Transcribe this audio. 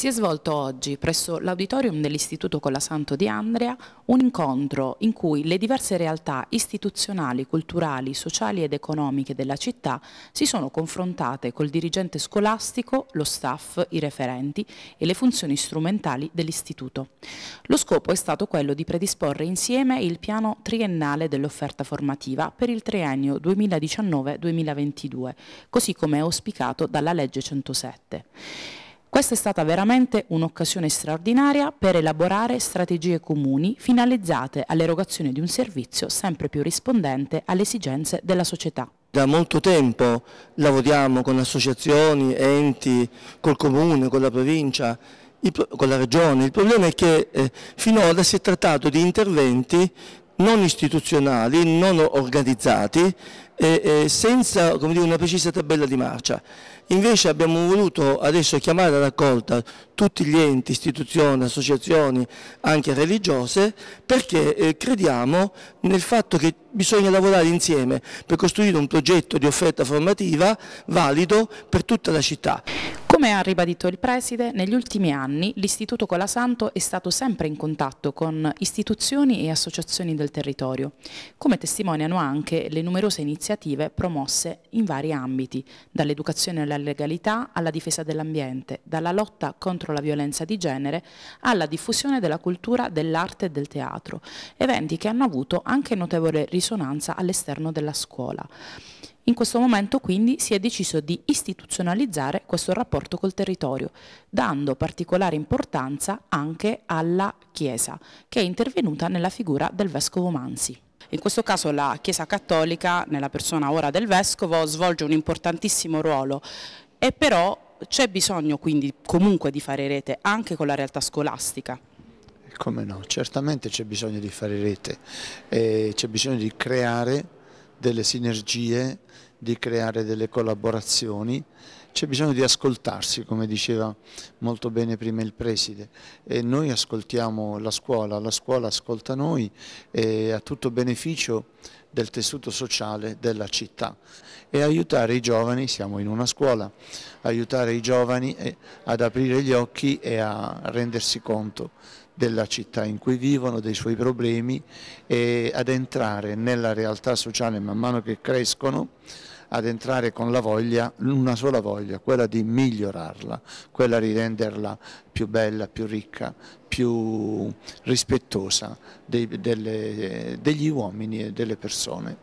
Si è svolto oggi presso l'auditorium dell'Istituto Colasanto di Andrea un incontro in cui le diverse realtà istituzionali, culturali, sociali ed economiche della città si sono confrontate col dirigente scolastico, lo staff, i referenti e le funzioni strumentali dell'Istituto. Lo scopo è stato quello di predisporre insieme il piano triennale dell'offerta formativa per il triennio 2019-2022, così come auspicato dalla legge 107. Questa è stata veramente un'occasione straordinaria per elaborare strategie comuni finalizzate all'erogazione di un servizio sempre più rispondente alle esigenze della società. Da molto tempo lavoriamo con associazioni, enti, col comune, con la provincia, con la regione. Il problema è che eh, finora si è trattato di interventi non istituzionali, non organizzati, eh, eh, senza dire, una precisa tabella di marcia. Invece abbiamo voluto adesso chiamare a raccolta tutti gli enti, istituzioni, associazioni, anche religiose, perché eh, crediamo nel fatto che bisogna lavorare insieme per costruire un progetto di offerta formativa valido per tutta la città. Come ha ribadito il Preside, negli ultimi anni l'Istituto Colasanto è stato sempre in contatto con istituzioni e associazioni del territorio, come testimoniano anche le numerose iniziative promosse in vari ambiti, dall'educazione alla legalità alla difesa dell'ambiente, dalla lotta contro la violenza di genere alla diffusione della cultura, dell'arte e del teatro, eventi che hanno avuto anche notevole risultato risonanza all'esterno della scuola. In questo momento quindi si è deciso di istituzionalizzare questo rapporto col territorio, dando particolare importanza anche alla Chiesa, che è intervenuta nella figura del Vescovo Mansi. In questo caso la Chiesa Cattolica, nella persona ora del Vescovo, svolge un importantissimo ruolo e però c'è bisogno quindi comunque di fare rete anche con la realtà scolastica. Come no? Certamente c'è bisogno di fare rete, c'è bisogno di creare delle sinergie, di creare delle collaborazioni, c'è bisogno di ascoltarsi, come diceva molto bene prima il Preside. E noi ascoltiamo la scuola, la scuola ascolta noi, e a tutto beneficio del tessuto sociale della città e aiutare i giovani, siamo in una scuola, aiutare i giovani eh, ad aprire gli occhi e a rendersi conto della città in cui vivono, dei suoi problemi e ad entrare nella realtà sociale man mano che crescono, ad entrare con la voglia, una sola voglia, quella di migliorarla, quella di renderla più bella, più ricca, più rispettosa dei, delle, degli uomini e delle persone. persone.